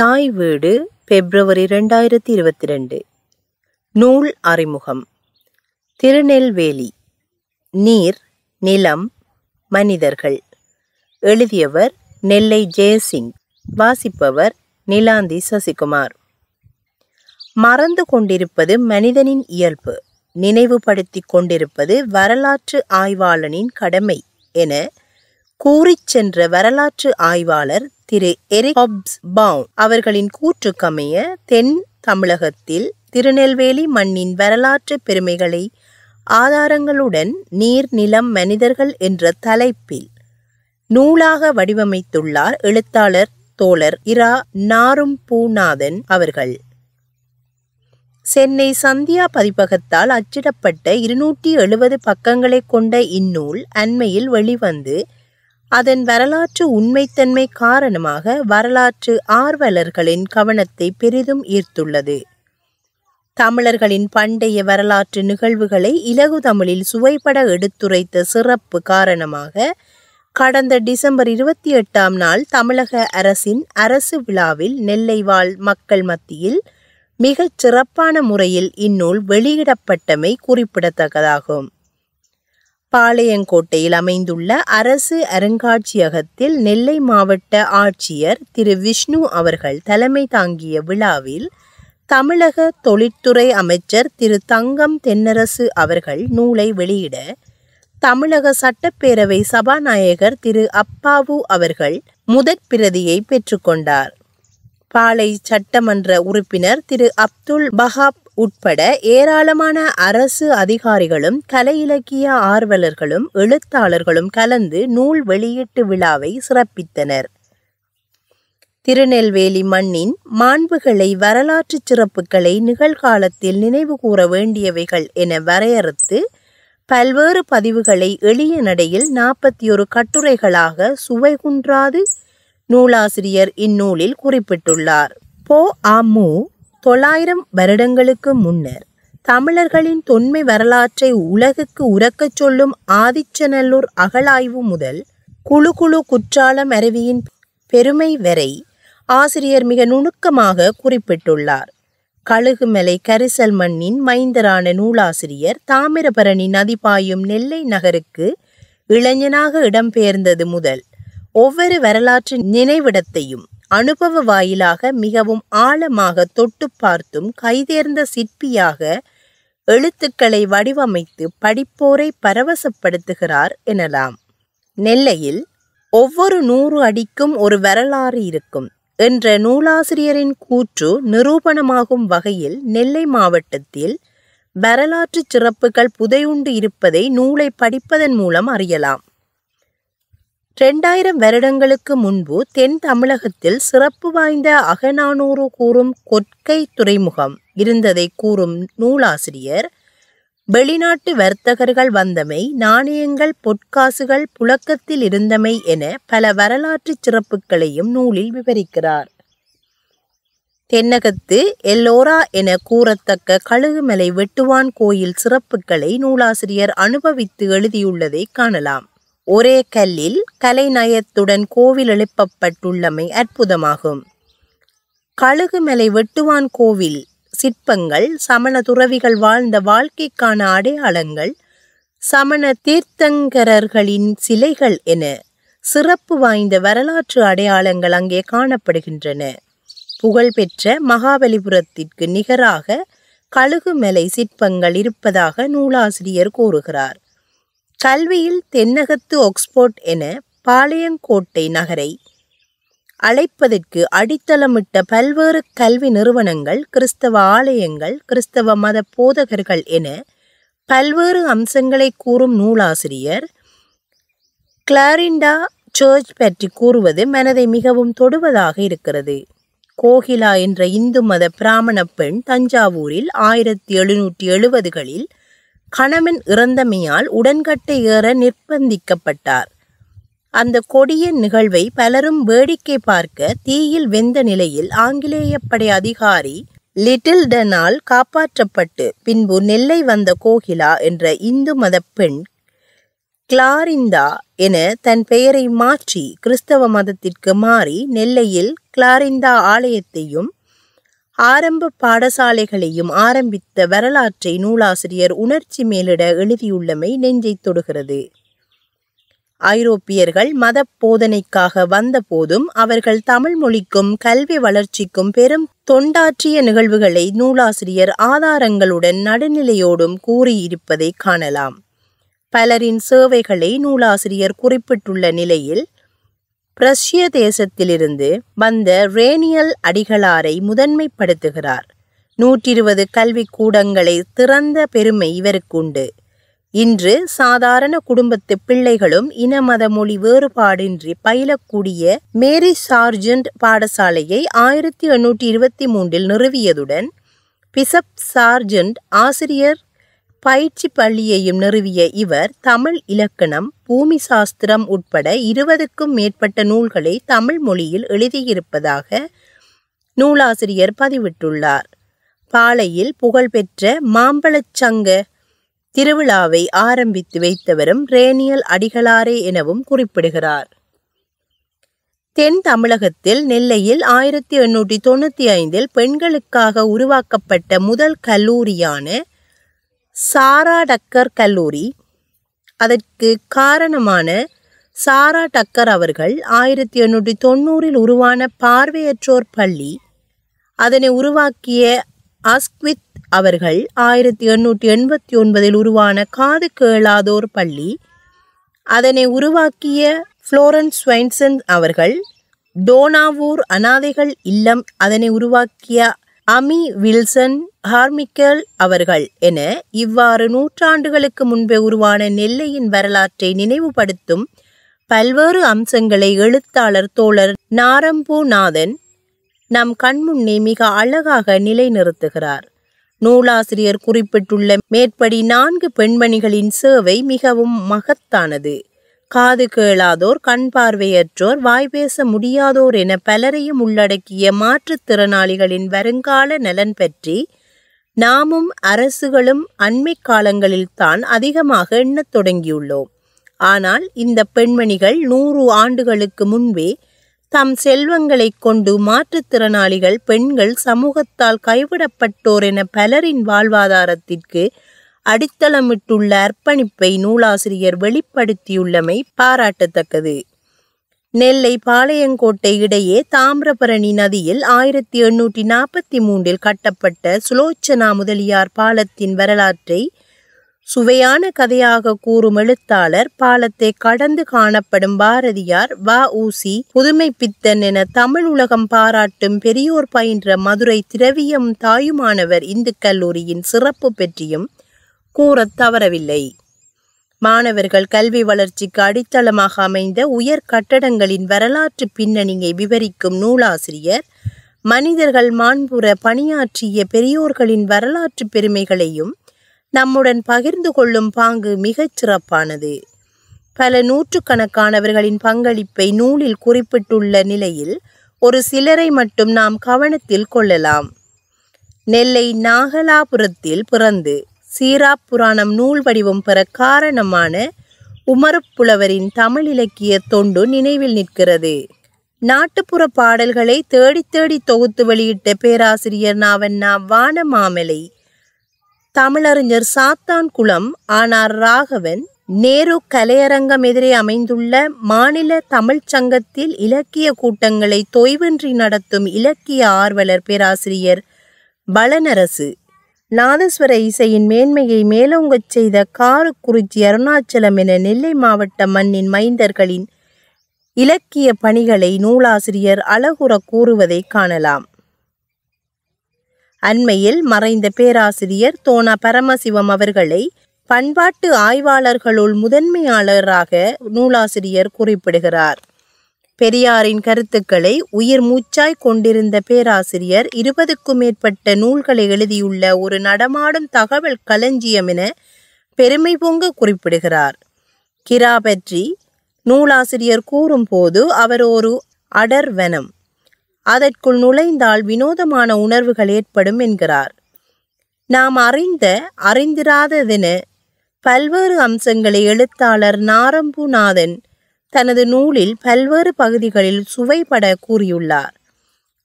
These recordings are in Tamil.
தாய் வீடு பிப்ரவரி ரெண்டாயிரத்தி இருபத்தி ரெண்டு நூல் அறிமுகம் திருநெல்வேலி நீர் நிலம் மனிதர்கள் எழுதியவர் நெல்லை ஜெயசிங் வாசிப்பவர் நிலாந்தி சசிகுமார் மறந்து கொண்டிருப்பது மனிதனின் இயல்பு நினைவுபடுத்தி கொண்டிருப்பது வரலாற்று ஆய்வாளனின் கடமை என கூறிச் சென்ற வரலாற்று ஆய்வாளர் திரு எரிக் பவுன் அவர்களின் கூற்றுக்கமைய தென் தமிழகத்தில் திருநெல்வேலி மண்ணின் வரலாற்று பெருமைகளை ஆதாரங்களுடன் நீர் நிலம் மனிதர்கள் என்ற தலைப்பில் நூலாக வடிவமைத்துள்ளார் எழுத்தாளர் தோழர் இரா நாரும் பூநாதன் அவர்கள் சென்னை சந்தியா பதிப்பகத்தால் அச்சிடப்பட்ட இருநூற்றி எழுபது பக்கங்களை கொண்ட இந்நூல் அண்மையில் வெளிவந்து அதன் வரலாற்று உண்மைத்தன்மை காரணமாக வரலாற்று ஆர்வலர்களின் கவனத்தை பெரிதும் ஈர்த்துள்ளது தமிழர்களின் பண்டைய வரலாற்று நிகழ்வுகளை இலகு தமிழில் சுவைபட எடுத்துரைத்த சிறப்பு காரணமாக கடந்த டிசம்பர் இருபத்தி எட்டாம் நாள் தமிழக அரசின் அரசு விழாவில் நெல்லை வாழ் மக்கள் மத்தியில் மிகச் சிறப்பான முறையில் இந்நூல் வெளியிடப்பட்டமை குறிப்பிடத்தக்கதாகும் பாளையங்கோட்டையில் அமைந்துள்ள அரசு அருங்காட்சியகத்தில் நெல்லை மாவட்ட ஆட்சியர் திரு விஷ்ணு அவர்கள் தலைமை தாங்கிய விழாவில் தமிழக தொழிற்துறை அமைச்சர் திரு தங்கம் தென்னரசு அவர்கள் நூலை வெளியிட தமிழக சட்டப்பேரவை சபாநாயகர் திரு அப்பாவு அவர்கள் முதற் பிரதியை பெற்றுக்கொண்டார் பாலை சட்டமன்ற உறுப்பினர் திரு அப்துல் பஹாப் உட்பட ஏராளமான அரசு அதிகாரிகளும் கலை இலக்கிய ஆர்வலர்களும் எழுத்தாளர்களும் கலந்து நூல் வெளியீட்டு விழாவை சிறப்பித்தனர் திருநெல்வேலி மண்ணின் மாண்புகளை வரலாற்று சிறப்புகளை நிகழ்காலத்தில் நினைவு கூற வேண்டியவைகள் என வரையறுத்து பல்வேறு பதிவுகளை எளிய நடையில் நாற்பத்தி ஒரு கட்டுரைகளாக சுவைகுன்றாது நூலாசிரியர் இந்நூலில் குறிப்பிட்டுள்ளார் போ ஆமு தொள்ளாயிரம் வருடங்களுக்கு முன்னர் தமிழர்களின் தொன்மை வரலாற்றை உலகுக்கு உறக்கச் சொல்லும் ஆதிச்சநல்லூர் அகழாய்வு முதல் குழு குழு குற்றாலம் அருவியின் பெருமை வரை ஆசிரியர் மிக நுணுக்கமாக குறிப்பிட்டுள்ளார் கழுகுமலை கரிசல் மண்ணின் மைந்தரான நூலாசிரியர் தாமிரபரணி நதி பாயும் நெல்லை நகருக்கு இளைஞனாக இடம்பெயர்ந்தது முதல் ஒவ்வொரு வரலாற்று நினைவிடத்தையும் அனுபவ வாயிலாக மிகவும் ஆழமாக தொட்டு பார்த்தும் கைதேர்ந்த சிற்பியாக எழுத்துக்களை வடிவமைத்து படிப்போரை பரவசப்படுத்துகிறார் எனலாம் நெல்லையில் ஒவ்வொரு நூறு அடிக்கும் ஒரு வரலாறு இருக்கும் என்ற நூலாசிரியரின் கூற்று நிரூபணமாகும் வகையில் நெல்லை மாவட்டத்தில் வரலாற்று சிறப்புகள் புதையுண்டு இருப்பதை நூலை படிப்பதன் மூலம் அறியலாம் ரெண்டாயிரம் வருடங்களுக்கு முன்பு தென் தமிழகத்தில் சிறப்பு வாய்ந்த அகநானூறு கூறும் கொற்கை துறைமுகம் இருந்ததை கூறும் நூலாசிரியர் வெளிநாட்டு வர்த்தகர்கள் வந்தமை நாணயங்கள் பொற்காசுகள் புழக்கத்தில் இருந்தமை என பல வரலாற்று சிறப்புகளையும் நூலில் விவரிக்கிறார் தென்னகத்து எல்லோரா என கூறத்தக்க கழுகுமலை வெட்டுவான் கோயில் சிறப்புகளை நூலாசிரியர் அனுபவித்து எழுதியுள்ளதை காணலாம் ஒரே கல்லில் கலைநயத்துடன் கோவில் எழுப்பப்பட்டுள்ளமை அற்புதமாகும் கழுகுமலை வெட்டுவான் கோவில் சிற்பங்கள் சமண துறவிகள் வாழ்ந்த வாழ்க்கைக்கான அடையாளங்கள் சமண தீர்த்தங்கரர்களின் சிலைகள் என சிறப்பு வாய்ந்த வரலாற்று அடையாளங்கள் அங்கே காணப்படுகின்றன புகழ்பெற்ற மகாபலிபுரத்திற்கு நிகராக கழுகுமலை சிற்பங்கள் இருப்பதாக நூலாசிரியர் கூறுகிறார் கல்வியில் தென்னகத்து ஆக்ஸ்போர்ட் என பாளையங்கோட்டை நகரை அழைப்பதற்கு அடித்தளமிட்ட பல்வேறு கல்வி நிறுவனங்கள் கிறிஸ்தவ ஆலயங்கள் கிறிஸ்தவ மத போதகர்கள் என பல்வேறு அம்சங்களை கூறும் நூலாசிரியர் கிளாரிண்டா சர்ச் பற்றி கூறுவது மனதை மிகவும் தொடுவதாக இருக்கிறது கோகிலா என்ற இந்து மத பிராமண பெண் தஞ்சாவூரில் ஆயிரத்தி எழுநூற்றி எழுபதுகளில் கணவன் இறந்தமையால் உடன்கட்டை ஏற நிர்பந்திக்கப்பட்டார் அந்த கொடிய நிகழ்வை பலரும் வேடிக்கை பார்க்க தீயில் வெந்த நிலையில் ஆங்கிலேய படை அதிகாரி டனால் காப்பாற்றப்பட்டு பின்பு நெல்லை வந்த கோகிலா என்ற இந்து மத பெண் கிளாரிந்தா என தன் பெயரை மாற்றி கிறிஸ்தவ மதத்திற்கு மாறி நெல்லையில் கிளாரிந்தா ஆலயத்தையும் ஆரம்ப பாடசாலைகளையும் ஆரம்பித்த வரலாற்றை நூலாசிரியர் உணர்ச்சி மேலிட எழுதியுள்ளமை நெஞ்சை தொடுகிறது ஐரோப்பியர்கள் மத போதனைக்காக வந்தபோதும் அவர்கள் தமிழ் மொழிக்கும் கல்வி வளர்ச்சிக்கும் பெரும் தொண்டாற்றிய நிகழ்வுகளை நூலாசிரியர் ஆதாரங்களுடன் நடுநிலையோடும் கூறியிருப்பதை காணலாம் பலரின் சேவைகளை நூலாசிரியர் குறிப்பிட்டுள்ள நிலையில் பிரஷ்ய தேசத்திலிருந்து வந்த ரேனியல் அடிகளாரை முதன்மைப்படுத்துகிறார் நூற்றி இருபது கல்வி கூடங்களை திறந்த பெருமை இவருக்கு உண்டு இன்று சாதாரண குடும்பத்து பிள்ளைகளும் இன மத மொழி வேறுபாடின்றி பயிலக்கூடிய மேரி சார்ஜன்ட் பாடசாலையை ஆயிரத்தி எண்ணூற்றி இருபத்தி மூன்றில் நிறுவியதுடன் பிசப் சார்ஜன்ட் ஆசிரியர் பயிற்சி பள்ளியையும் நிறுவிய இவர் தமிழ் இலக்கணம் பூமி சாஸ்திரம் உட்பட இருபதுக்கும் மேற்பட்ட நூல்களை தமிழ் மொழியில் எழுதியிருப்பதாக நூலாசிரியர் பதிவிட்டுள்ளார் பாலையில் புகழ்பெற்ற மாம்பழச்சங்க திருவிழாவை ஆரம்பித்து வைத்தவரும் ரேனியல் அடிகளாரே எனவும் குறிப்பிடுகிறார் தென் தமிழகத்தில் நெல்லையில் ஆயிரத்தி எண்ணூற்றி தொண்ணூற்றி ஐந்தில் பெண்களுக்காக உருவாக்கப்பட்ட முதல் கல்லூரியான சாரா டக்கர் கல்லூரி அதற்கு காரணமான சாரா டக்கர் அவர்கள் ஆயிரத்தி எண்ணூற்றி தொண்ணூறில் உருவான பார்வையற்றோர் பள்ளி அதனை உருவாக்கிய ஆஸ்க்வித் அவர்கள் ஆயிரத்தி எண்ணூற்றி எண்பத்தி ஒன்பதில் உருவான காது கேளாதோர் பள்ளி அதனை உருவாக்கிய ஃப்ளோரன்ஸ் ஸ்வைன்சன் அவர்கள் டோனாவூர் அனாதைகள் இல்லம் அதனை உருவாக்கிய அமி வில்சன் ஹார்மிக்கல் அவர்கள் என இவ்வாறு நூற்றாண்டுகளுக்கு முன்பே உருவான நெல்லையின் வரலாற்றை நினைவுபடுத்தும் பல்வேறு அம்சங்களை எழுத்தாளர் தோழர் நாரம்பூநாதன் நம் கண்முன்னே மிக அழகாக நிலைநிறுத்துகிறார் நூலாசிரியர் குறிப்பிட்டுள்ள மேற்படி நான்கு பெண்மணிகளின் சேவை மிகவும் மகத்தானது காது கேளாதோர் கண் பார்வையற்றோர் வாய்ப்பேச முடியாதோர் என பலரையும் உள்ளடக்கிய மாற்றுத்திறனாளிகளின் வருங்கால நலன் பற்றி நாமும் அரசுகளும் அண்மை காலங்களில் தான் அதிகமாக எண்ணத் தொடங்கியுள்ளோம் ஆனால் இந்த பெண்மணிகள் நூறு ஆண்டுகளுக்கு முன்பே தம் செல்வங்களைக் கொண்டு மாற்றுத்திறனாளிகள் பெண்கள் சமூகத்தால் கைவிடப்பட்டோர் என பலரின் வாழ்வாதாரத்திற்கு அடித்தளமிட்டுள்ள அர்ப்பணிப்பை நூலாசிரியர் வெளிப்படுத்தியுள்ளமை பாராட்டத்தக்கது நெல்லை பாளையங்கோட்டை இடையே தாமிரபரணி நதியில் ஆயிரத்தி எண்ணூற்றி நாற்பத்தி மூன்றில் கட்டப்பட்ட சுலோச்சனா முதலியார் பாலத்தின் வரலாற்றை சுவையான கதையாக கூறும் எழுத்தாளர் பாலத்தை கடந்து காணப்படும் பாரதியார் வ ஊசி புதுமை பித்தன் என தமிழ் உலகம் பாராட்டும் பெரியோர் பயின்ற மதுரை திரவியம் தாயுமானவர் இந்து கல்லூரியின் சிறப்பு பற்றியும் கூறத் தவறவில்லை மாணவர்கள் கல்வி வளர்ச்சிக்கு அடித்தளமாக அமைந்த உயர் கட்டடங்களின் வரலாற்று பின்னணியை விவரிக்கும் நூலாசிரியர் மனிதர்கள் மாண்புற பணியாற்றிய பெரியோர்களின் வரலாற்று பெருமைகளையும் நம்முடன் பகிர்ந்து கொள்ளும் பாங்கு மிகச் சிறப்பானது பல நூற்றுக்கணக்கானவர்களின் பங்களிப்பை நூலில் குறிப்பிட்டுள்ள நிலையில் ஒரு சிலரை மட்டும் நாம் கவனத்தில் கொள்ளலாம் நெல்லை நாகலாபுரத்தில் பிறந்து சீரா புராணம் நூல் வடிவம் பெற காரணமான உமருப்புலவரின் தமிழ் இலக்கிய தொண்டு நினைவில் நிற்கிறது நாட்டுப்புற பாடல்களை தேடி தேடி தொகுத்து வெளியிட்ட பேராசிரியர் நாவண்ணா வானமாமலை தமிழறிஞர் சாத்தான் குளம் ஆனார் ராகவன் நேரு கலையரங்கம் எதிரே அமைந்துள்ள மாநில தமிழ்ச் சங்கத்தில் இலக்கிய கூட்டங்களை தொய்வின்றி நடத்தும் இலக்கிய ஆர்வலர் பேராசிரியர் பலனரசு நாதஸ்வர இசையின் மேன்மையை மேலோங்கச் செய்த காரக்குறிச்சி அருணாச்சலம் என நெல்லை மாவட்ட மண்ணின் மைந்தர்களின் இலக்கிய பணிகளை நூலாசிரியர் அழகுற கூறுவதை காணலாம் அண்மையில் மறைந்த பேராசிரியர் தோனா பரமசிவம் அவர்களை பண்பாட்டு ஆய்வாளர்களுள் முதன்மையாளராக நூலாசிரியர் குறிப்பிடுகிறார் பெரியாரின் கருத்துக்களை உயிர் மூச்சாய் கொண்டிருந்த பேராசிரியர் இருபதுக்கும் மேற்பட்ட நூல்களை எழுதியுள்ள ஒரு நடமாடும் தகவல் களஞ்சியம் என பெருமை பொங்க குறிப்பிடுகிறார் கிரா பற்றி நூலாசிரியர் கூறும்போது அவர் ஒரு அடர்வனம் அதற்குள் நுழைந்தால் வினோதமான உணர்வுகள் ஏற்படும் என்கிறார் நாம் அறிந்த அறிந்திராததென பல்வேறு அம்சங்களை எழுத்தாளர் நாரம்புநாதன் தனது நூலில் பல்வேறு பகுதிகளில் சுவைபட கூறியுள்ளார்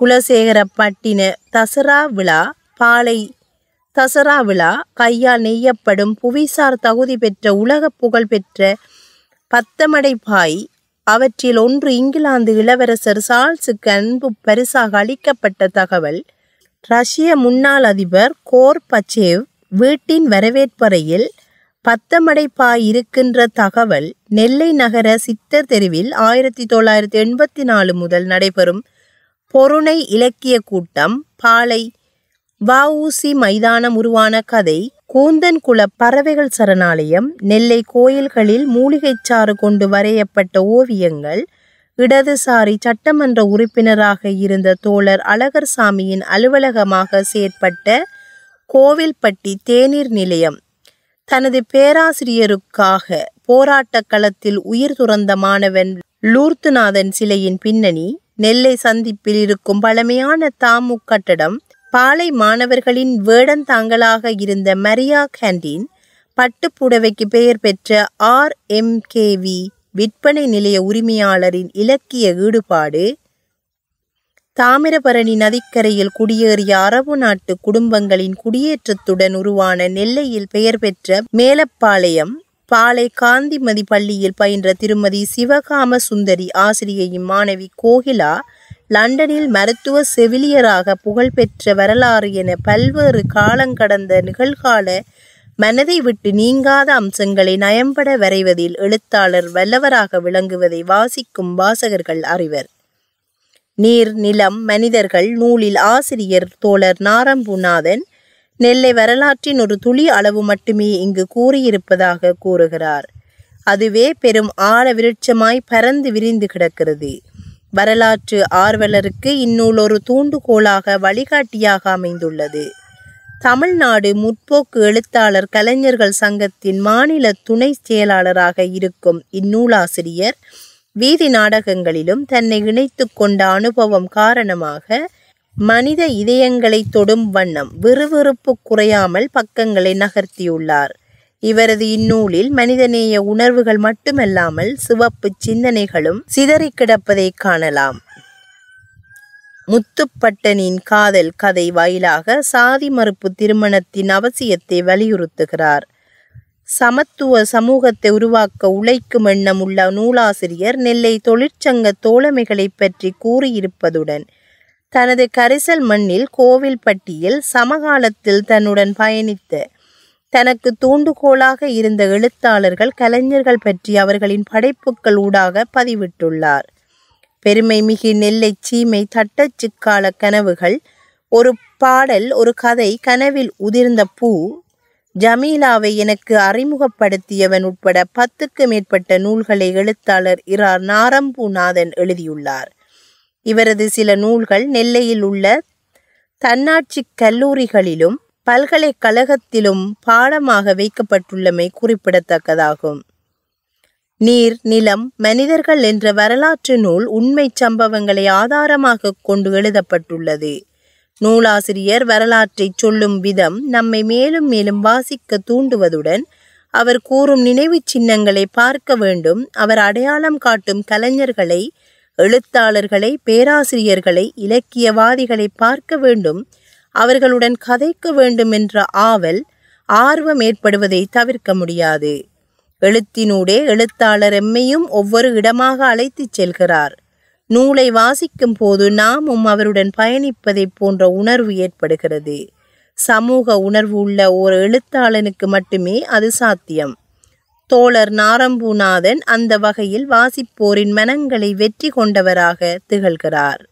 குலசேகரப்பட்டின தசரா விழா பாலை தசரா விழா கையால் நெய்யப்படும் புவிசார் தகுதி பெற்ற உலக புகழ் பெற்ற பத்தமடை பாய் அவற்றில் ஒன்று இங்கிலாந்து இளவரசர் சார்ல்ஸுக்கு அன்பு பரிசாக அளிக்கப்பட்ட தகவல் ரஷ்ய முன்னாள் அதிபர் கோர் பச்சேவ் வீட்டின் வரவேற்பறையில் பத்தமடைப்பாய் இருக்கின்ற தகவல் நெல்லை நகர சித்தர் தெருவில் ஆயிரத்தி தொள்ளாயிரத்தி எண்பத்தி நாலு முதல் நடைபெறும் பொருணை இலக்கிய கூட்டம் பாலை வஉசி மைதானம் உருவான கதை குல பறவைகள் சரணாலயம் நெல்லை கோயில்களில் மூலிகைச்சாறு கொண்டு வரையப்பட்ட ஓவியங்கள் இடதுசாரி சட்டமன்ற உறுப்பினராக இருந்த தோழர் அழகர்சாமியின் அலுவலகமாக செயற்பட்ட கோவில்பட்டி தேநீர் நிலையம் தனது பேராசிரியருக்காக போராட்ட களத்தில் உயிர் துறந்த மாணவன் லூர்த்துநாதன் சிலையின் பின்னணி நெல்லை சந்திப்பில் இருக்கும் பழமையான தாமு கட்டடம் பாலை மாணவர்களின் வேடந்தாங்களாக இருந்த மரியா கேண்டீன் பட்டுப்புடவைக்கு பெயர் பெற்ற ஆர் எம் வி விற்பனை நிலைய உரிமையாளரின் இலக்கிய ஈடுபாடு தாமிரபரணி நதிக்கரையில் குடியேறிய அரபு நாட்டு குடும்பங்களின் குடியேற்றத்துடன் உருவான நெல்லையில் பெயர் பெற்ற மேலப்பாளையம் பாலை காந்திமதி பள்ளியில் பயின்ற திருமதி சிவகாம சுந்தரி ஆசிரியையும் மாணவி கோகிலா லண்டனில் மருத்துவ செவிலியராக புகழ்பெற்ற வரலாறு என பல்வேறு காலங்கடந்த நிகழ்கால மனதை விட்டு நீங்காத அம்சங்களை நயம்பட வரைவதில் எழுத்தாளர் வல்லவராக விளங்குவதை வாசிக்கும் வாசகர்கள் அறிவர் நீர் நிலம் மனிதர்கள் நூலில் ஆசிரியர் தோழர் நாரம்புநாதன் நெல்லை வரலாற்றின் ஒரு துளி அளவு மட்டுமே இங்கு கூறியிருப்பதாக கூறுகிறார் அதுவே பெரும் ஆழ விருட்சமாய் பறந்து விரிந்து கிடக்கிறது வரலாற்று ஆர்வலருக்கு இந்நூல் ஒரு தூண்டுகோலாக வழிகாட்டியாக அமைந்துள்ளது தமிழ்நாடு முற்போக்கு எழுத்தாளர் கலைஞர்கள் சங்கத்தின் மாநில துணை செயலாளராக இருக்கும் இந்நூலாசிரியர் வீதி நாடகங்களிலும் தன்னை இணைத்து கொண்ட அனுபவம் காரணமாக மனித இதயங்களை தொடும் வண்ணம் விறுவிறுப்பு குறையாமல் பக்கங்களை நகர்த்தியுள்ளார் இவரது இந்நூலில் மனிதநேய உணர்வுகள் மட்டுமல்லாமல் சிவப்பு சிந்தனைகளும் சிதறி கிடப்பதை காணலாம் முத்துப்பட்டனின் காதல் கதை வாயிலாக சாதி மறுப்பு திருமணத்தின் அவசியத்தை வலியுறுத்துகிறார் சமத்துவ சமூகத்தை உருவாக்க உழைக்கும் எண்ணம் உள்ள நூலாசிரியர் நெல்லை தொழிற்சங்க தோழமைகளை பற்றி கூறியிருப்பதுடன் தனது கரிசல் மண்ணில் கோவில்பட்டியில் சமகாலத்தில் தன்னுடன் பயணித்த தனக்கு தூண்டுகோலாக இருந்த எழுத்தாளர்கள் கலைஞர்கள் பற்றி அவர்களின் படைப்புகள் ஊடாக பதிவிட்டுள்ளார் பெருமை மிகு நெல்லை சீமை தட்டச்சிக்கால கனவுகள் ஒரு பாடல் ஒரு கதை கனவில் உதிர்ந்த பூ ஜமீலாவை எனக்கு அறிமுகப்படுத்தியவன் உட்பட பத்துக்கு மேற்பட்ட நூல்களை எழுத்தாளர் இரார் நாரம்பூநாதன் எழுதியுள்ளார் இவரது சில நூல்கள் நெல்லையில் உள்ள தன்னாட்சி கல்லூரிகளிலும் பல்கலைக்கழகத்திலும் பாடமாக வைக்கப்பட்டுள்ளமை குறிப்பிடத்தக்கதாகும் நீர் நிலம் மனிதர்கள் என்ற வரலாற்று நூல் உண்மை சம்பவங்களை ஆதாரமாக கொண்டு எழுதப்பட்டுள்ளது நூலாசிரியர் வரலாற்றை சொல்லும் விதம் நம்மை மேலும் மேலும் வாசிக்க தூண்டுவதுடன் அவர் கூறும் நினைவு சின்னங்களை பார்க்க வேண்டும் அவர் அடையாளம் காட்டும் கலைஞர்களை எழுத்தாளர்களை பேராசிரியர்களை இலக்கியவாதிகளை பார்க்க வேண்டும் அவர்களுடன் கதைக்க வேண்டும் என்ற ஆவல் ஆர்வம் ஏற்படுவதை தவிர்க்க முடியாது எழுத்தினூடே எழுத்தாளர் எம்மையும் ஒவ்வொரு இடமாக அழைத்துச் செல்கிறார் நூலை வாசிக்கும் போது நாமும் அவருடன் பயணிப்பதை போன்ற உணர்வு ஏற்படுகிறது சமூக உணர்வு உள்ள ஓர் எழுத்தாளனுக்கு மட்டுமே அது சாத்தியம் தோழர் நாரம்பூநாதன் அந்த வகையில் வாசிப்போரின் மனங்களை வெற்றி கொண்டவராக திகழ்கிறார்